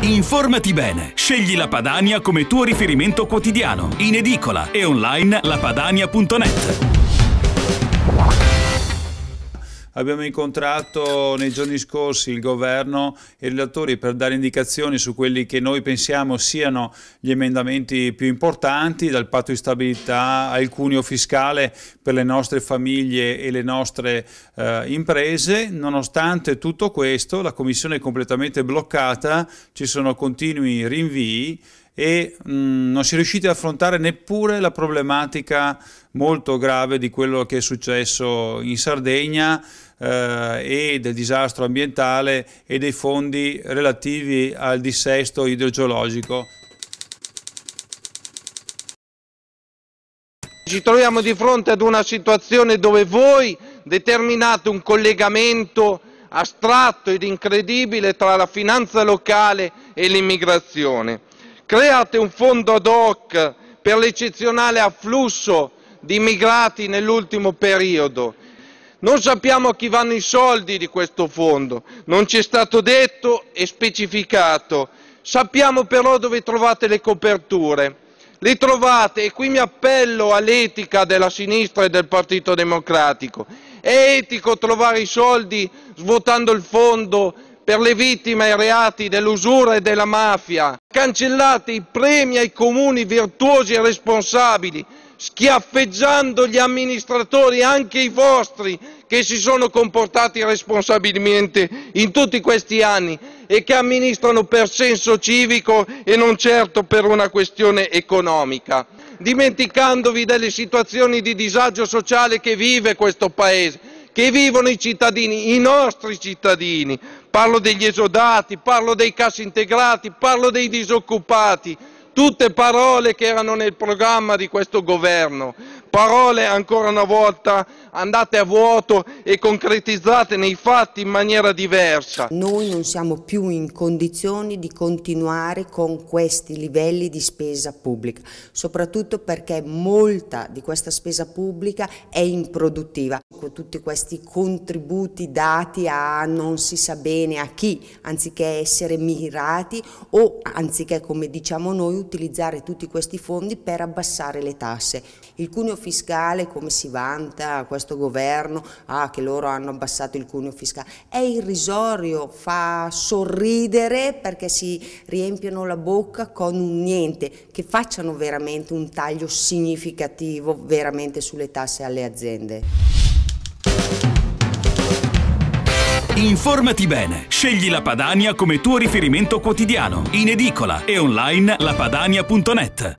Informati bene. Scegli la Padania come tuo riferimento quotidiano. In edicola e online lapadania.net. Abbiamo incontrato nei giorni scorsi il governo e i relatori per dare indicazioni su quelli che noi pensiamo siano gli emendamenti più importanti, dal patto di stabilità al cuneo fiscale per le nostre famiglie e le nostre eh, imprese. Nonostante tutto questo, la Commissione è completamente bloccata, ci sono continui rinvii e mh, mm, non si è riusciti ad affrontare neppure la problematica molto grave di quello che è successo in Sardegna eh, e del disastro ambientale e dei fondi relativi al dissesto idrogeologico. Ci troviamo di fronte ad una situazione dove voi determinate un collegamento astratto ed incredibile tra la finanza locale e l'immigrazione create un fondo ad hoc per l'eccezionale afflusso di immigrati nell'ultimo periodo. Non sappiamo a chi vanno i soldi di questo fondo, non ci è stato detto e specificato. Sappiamo però dove trovate le coperture. Le trovate, e qui mi appello all'etica della sinistra e del Partito Democratico, è etico trovare i soldi svuotando il fondo per le vittime ai reati dell'usura e della mafia, cancellate i premi ai comuni virtuosi e responsabili, schiaffeggiando gli amministratori, anche i vostri, che si sono comportati responsabilmente in tutti questi anni e che amministrano per senso civico e non certo per una questione economica, dimenticandovi delle situazioni di disagio sociale che vive questo Paese, che vivono i cittadini, i nostri cittadini, parlo degli esodati, parlo dei cassi integrati, parlo dei disoccupati, tutte parole che erano nel programma di questo governo. Parole ancora una volta andate a vuoto e concretizzate nei fatti in maniera diversa. Noi non siamo più in condizioni di continuare con questi livelli di spesa pubblica, soprattutto perché molta di questa spesa pubblica è improduttiva. Con tutti questi contributi dati a non si sa bene a chi, anziché essere mirati o anziché, come diciamo noi, utilizzare tutti questi fondi per abbassare le tasse. Il cuneo fiscale come si vanta questo governo, ah, che loro hanno abbassato il cuneo fiscale, è irrisorio, fa sorridere perché si riempiono la bocca con un niente, che facciano veramente un taglio significativo veramente sulle tasse alle aziende. Informati bene. Scegli la Padania come tuo riferimento quotidiano. In edicola e online lapadania.net.